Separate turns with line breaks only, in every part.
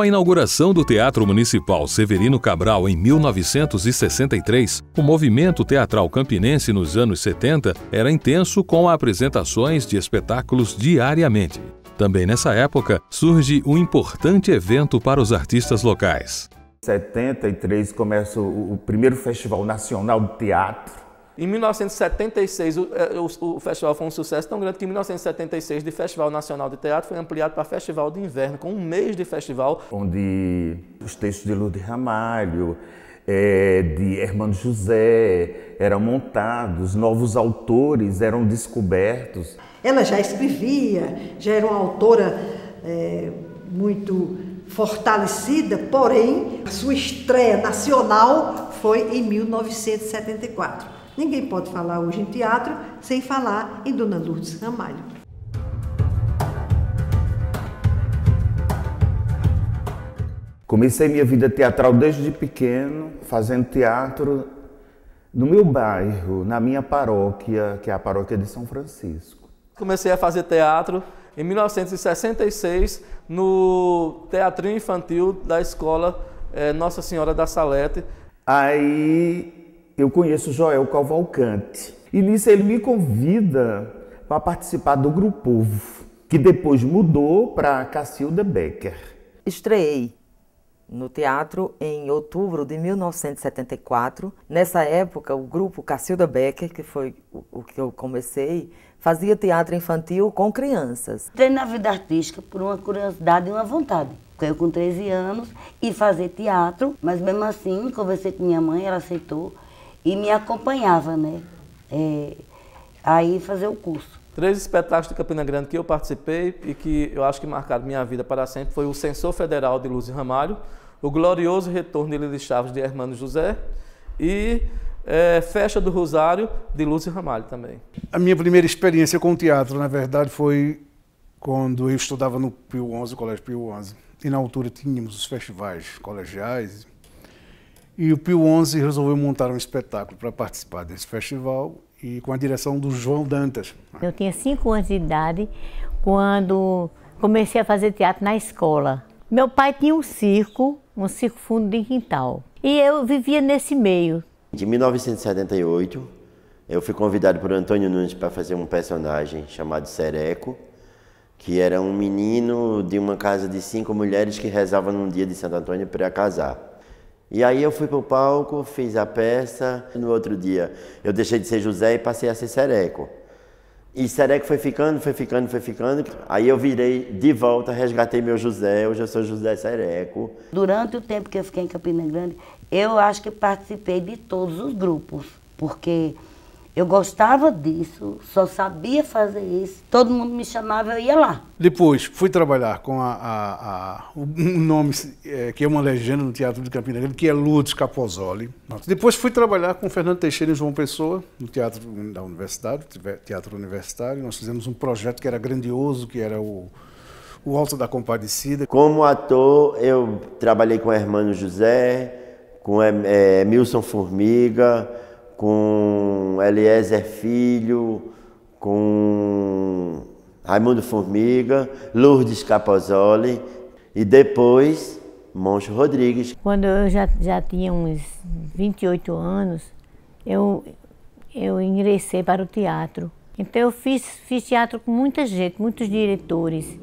Com a inauguração do Teatro Municipal Severino Cabral em 1963, o movimento teatral campinense nos anos 70 era intenso com apresentações de espetáculos diariamente. Também nessa época surge um importante evento para os artistas locais.
Em 73 começa o primeiro Festival Nacional de Teatro, em 1976, o, é, o, o, festival foi um sucesso tão grande que em 1976, de Festival Nacional de Teatro, foi ampliado para Festival de Inverno, com um mês de festival. Onde os textos de Lourdes Ramalho, é, de Hermano José eram montados, novos autores eram descobertos.
Ela já escrevia, já era uma autora é, muito fortalecida, porém, a sua estreia nacional foi em 1974.
Ninguém pode falar hoje em teatro sem falar em Dona Lourdes Ramalho.
Comecei minha vida teatral desde pequeno, fazendo teatro no meu bairro, na minha paróquia, que é a paróquia de São Francisco. Comecei a fazer teatro em 1966 no Teatrinho Infantil da Escola eh, Nossa Senhora da Salete. Aí eu conheço Joel Cavalcante. E nisso ele me convida para participar do grupo Povo, que depois mudou para Cacilda Becker.
Estreiei no teatro em outubro de 1974. Nessa época, o grupo Cacilda Becker, que foi o que eu comecei, fazia teatro
infantil com crianças. Entrei na vida artística por uma curiosidade e uma vontade. Eu com 13 anos e fazer teatro, mas mesmo assim conversei com minha mãe, ela aceitou e me acompanhava, né? É, aí fazer o curso. Três
espetáculos de Campina Grande que eu participei e que eu acho que marcaram minha vida para sempre foi o Censor Federal de Lúcio Ramalho, o Glorioso Retorno de Lili Chaves de Hermano José e é, Festa do Rosário de Lúcio Ramalho também.
A minha primeira experiência com o teatro, na verdade, foi quando eu estudava no Pio 11, Colégio Pio 11. E na altura tínhamos os festivais colegiais e o Pio 11 resolveu montar um espetáculo para participar desse festival e com a direção do João Dantas.
Eu tinha cinco anos de idade quando comecei a fazer teatro na escola. Meu pai tinha um circo, um circo fundo de quintal, e eu vivia nesse meio.
De 1978, eu fui convidado por Antônio Nunes para fazer um personagem chamado Sereco, que era um menino de uma casa de cinco mulheres que rezava num dia de Santo Antônio para casar. E aí eu fui para o palco, fiz a peça. No outro dia eu deixei de ser José e passei a ser Sereco. E Sereco foi ficando, foi ficando, foi ficando. Aí eu virei de volta, resgatei meu José, hoje eu sou José Sereco.
Durante o tempo que eu fiquei em Campina Grande, eu acho que participei de todos os grupos, porque eu gostava disso, só sabia fazer isso. Todo mundo me chamava, eu ia lá.
Depois, fui trabalhar com a, a, a um nome é, que é uma legenda no Teatro de Campina Grande, que é Lourdes Capozoli. Depois fui trabalhar com Fernando Teixeira e João Pessoa, no Teatro da Universidade, Teatro Universitário. Nós fizemos um projeto que era grandioso, que era o o Alto da Compadecida. Como ator,
eu trabalhei com Hermano José, com Emilson é, Formiga, com Eliezer Filho, com Raimundo Formiga, Lourdes Capozoli e depois Moncho Rodrigues.
Quando eu já, já tinha uns 28 anos, eu, eu ingressei para o teatro. Então eu fiz, fiz teatro com muita gente, muitos diretores.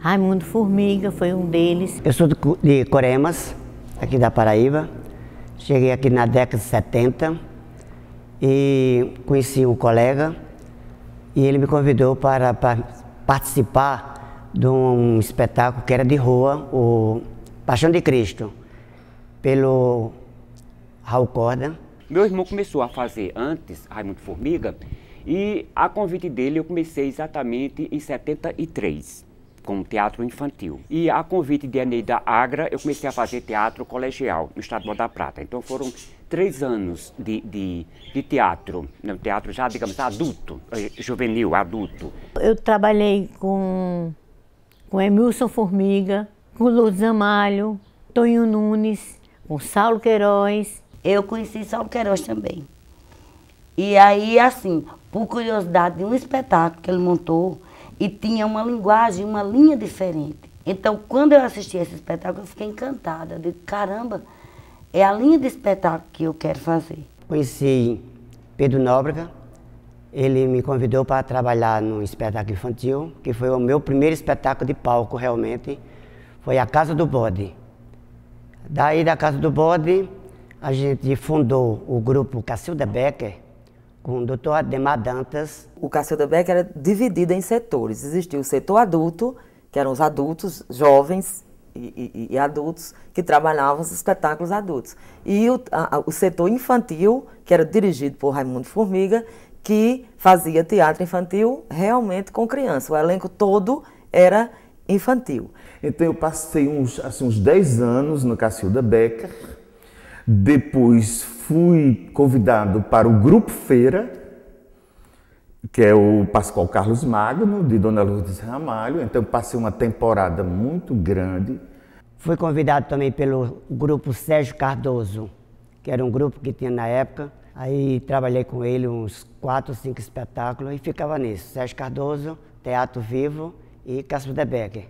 Raimundo Formiga foi um deles.
Eu sou de Coremas, aqui da Paraíba. Cheguei aqui na década de 70 e conheci um colega e ele me convidou para, para participar de um espetáculo que era de rua, o Paixão de Cristo, pelo Raul Corda.
Meu irmão começou a fazer antes, Raimundo Formiga, e a convite dele eu comecei exatamente em 73, com teatro infantil. E a convite de Aneida Agra eu comecei a fazer teatro colegial no estado de Boa da Prata. Então foram três anos de, de, de teatro, no né, teatro já, digamos, adulto, eh, juvenil, adulto.
Eu trabalhei com, com Emilson Formiga, com Lourdes
Amalho, Tonho Nunes, com Saulo Queiroz. Eu conheci Saulo Queiroz também. E aí, assim, por curiosidade de um espetáculo que ele montou, e tinha uma linguagem, uma linha diferente. Então, quando eu assisti esse espetáculo, eu fiquei encantada. Eu digo, caramba, é a linha de espetáculo que eu quero fazer.
Conheci Pedro Nóbrega, ele me convidou para trabalhar num espetáculo infantil, que foi o meu primeiro espetáculo de palco realmente, foi a Casa do Bode. Daí da Casa do Bode, a gente fundou o grupo Cacilda Becker com o Dr. Ademar Dantas. O Cacilda Becker era
dividido em setores. Existia o setor adulto, que eram os adultos jovens e, e, adultos que trabalhavam os espetáculos adultos. E o, a, o setor infantil, que era dirigido por Raimundo Formiga, que fazia teatro infantil realmente com criança. O elenco todo era infantil. Então eu passei uns,
assim, uns 10 anos no Cacilda Becker, depois fui convidado para o Grupo Feira, que é o Pascoal Carlos
Magno, de Dona Lourdes Ramalho. Então, passei uma temporada muito grande. Fui convidado também pelo grupo Sérgio Cardoso, que era um grupo que tinha na época. Aí trabalhei com ele uns quatro, cinco espetáculos e ficava nisso. Sérgio Cardoso, Teatro Vivo e de Debecker.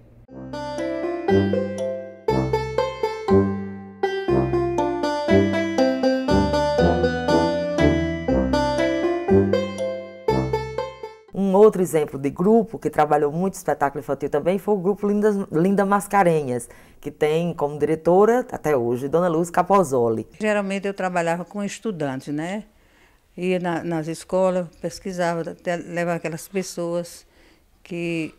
outro exemplo de grupo que trabalhou muito espetáculo infantil também foi o grupo Linda, Linda Mascarenhas, que tem como diretora, até hoje, Dona Luz Capozoli.
Geralmente eu trabalhava com estudantes, né? Ia na, nas escolas, pesquisava, até levava aquelas pessoas que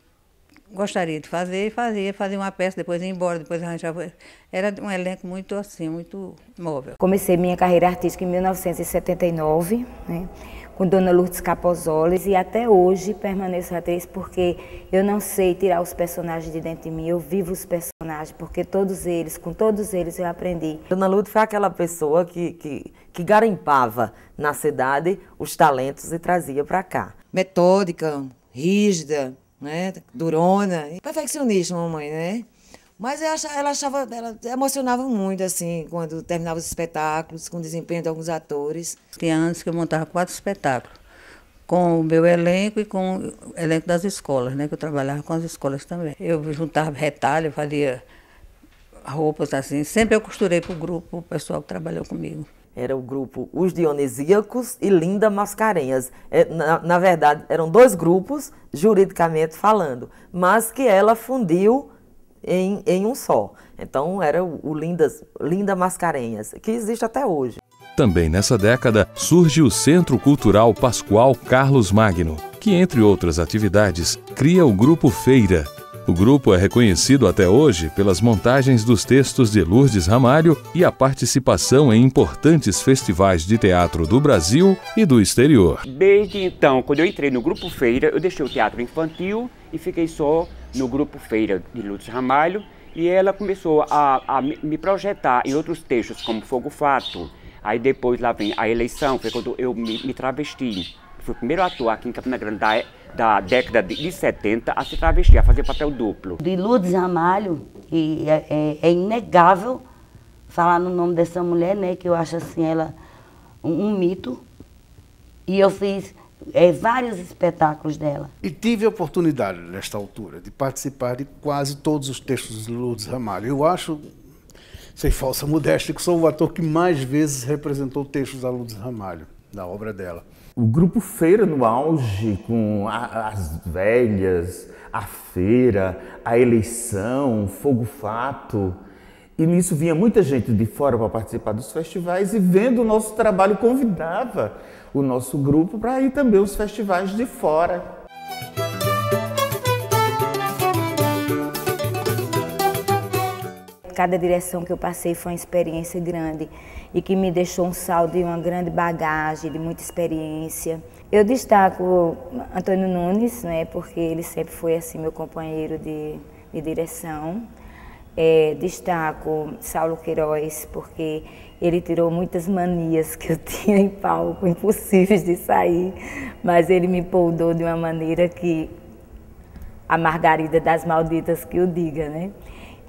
gostaria de fazer, fazia, fazia uma peça, depois ia embora, depois arranjava. Era um elenco muito assim, muito móvel. Comecei
minha carreira artística em 1979, né? com Dona Lourdes Capozoles e até hoje permaneço atriz porque eu não sei tirar os personagens de dentro de mim, eu vivo os personagens, porque todos eles, com todos eles eu aprendi.
Dona Lourdes foi aquela pessoa que, que, que garimpava na cidade os talentos e trazia para cá. Metódica, rígida, né? durona, perfeccionista, mamãe, né? Mas ela achava, ela emocionava muito, assim, quando terminava os espetáculos, com o desempenho de alguns atores.
Tinha anos que eu montava quatro espetáculos, com o meu elenco e com o elenco das escolas, né? Que eu trabalhava com as escolas também. Eu juntava retalho, fazia roupas assim. Sempre eu costurei para o grupo, o pessoal que trabalhou comigo.
Era o grupo Os Dionisíacos e Linda Mascarenhas. É, na, na verdade, eram dois grupos, juridicamente falando, mas que ela fundiu em, em um só. Então era o, Lindas, Linda Mascarenhas, que existe até hoje.
Também nessa década surge o Centro Cultural Pascoal Carlos Magno, que, entre outras atividades, cria o Grupo Feira. O grupo é reconhecido até hoje pelas montagens dos textos de Lourdes Ramalho e a participação em importantes festivais de teatro do Brasil e do exterior.
Desde então, quando eu entrei no Grupo Feira, eu deixei o teatro infantil e fiquei só no grupo Feira de Lúcio Ramalho e ela começou a, a me projetar em outros textos, como Fogo Fato. Aí depois lá vem a eleição, foi quando eu me, me travesti. Fui o primeiro ator aqui em Campina Grande da, da década de, de 70 a se travestir, a fazer papel duplo.
De Lourdes Ramalho, e é, é, é, inegável falar no nome dessa mulher, né? Que eu acho assim ela um, um mito. E eu fiz é, vários espetáculos dela.
E tive a oportunidade, nesta altura, de participar de quase todos os textos de Lourdes Ramalho. Eu acho, sem falsa modéstia, que sou o ator que mais vezes representou textos da Lourdes Ramalho, da obra dela. O grupo Feira no auge, com a, as
velhas, a feira, a eleição, fogo fato. E nisso vinha muita gente de fora para participar dos festivais e vendo o nosso trabalho convidava o nosso grupo para ir também aos festivais de fora.
Cada direção que eu passei foi uma experiência grande e que me deixou um saldo e uma grande bagagem de muita experiência. Eu destaco Antônio Nunes, né, porque ele sempre foi assim meu companheiro de, de direção. É, destaco Saulo Queiroz, porque ele tirou muitas manias que eu tinha em palco, impossíveis de sair, mas ele me poudou de uma maneira que a Margarida das Malditas que o diga, né?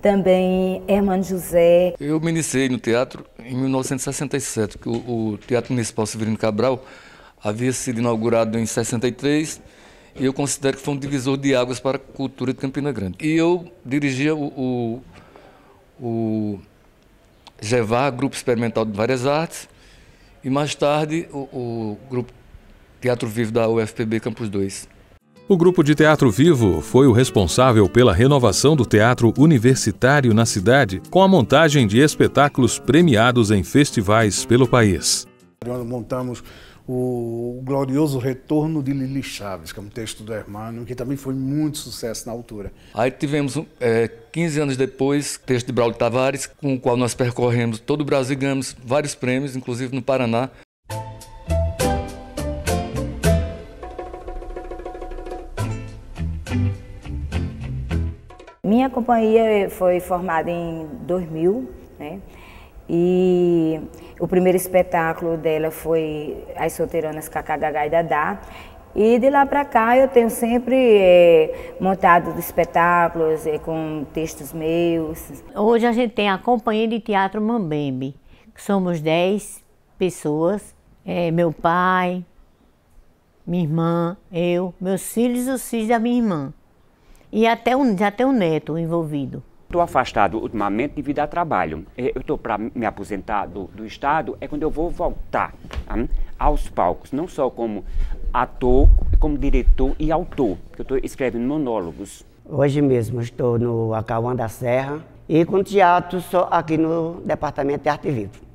Também Hermano José.
Eu me iniciei no teatro em 1967, que o, o Teatro Municipal Severino Cabral havia sido inaugurado em 63 e eu considero que foi um divisor de águas para a cultura de Campina Grande. E eu dirigia o, o, o GEVAR, Grupo Experimental de Várias Artes, e mais tarde o, o Grupo Teatro Vivo da UFPB Campus 2.
O grupo de Teatro Vivo foi o responsável pela renovação do teatro universitário na cidade, com a montagem de espetáculos premiados em festivais pelo país.
Nós montamos o glorioso retorno de Lili Chaves, que é um texto do Hermano, que também foi muito sucesso na altura.
Aí tivemos, é, 15 anos depois, texto de Braulio Tavares, com o qual nós percorremos todo o Brasil e ganhamos vários prêmios, inclusive no Paraná.
Minha companhia foi formada em 2000, né? E o primeiro espetáculo dela foi As Solteiranas Cacagagá e Dadá. E de lá para cá eu tenho sempre é, montado espetáculos é, com textos meus. Hoje
a gente tem a Companhia de Teatro Mambembe. Somos dez pessoas. É, meu pai, minha irmã, eu, meus filhos e os filhos da minha irmã. E até um, já tem um neto envolvido.
Estou afastado ultimamente devido a trabalho. É, eu estou para me aposentar do, do Estado, é quando eu vou voltar tá? aos palcos, não só como ator, como diretor e autor, que eu estou escrevendo monólogos.
Hoje mesmo estou no Acauã da Serra e com teatro só aqui no Departamento de Arte Viva.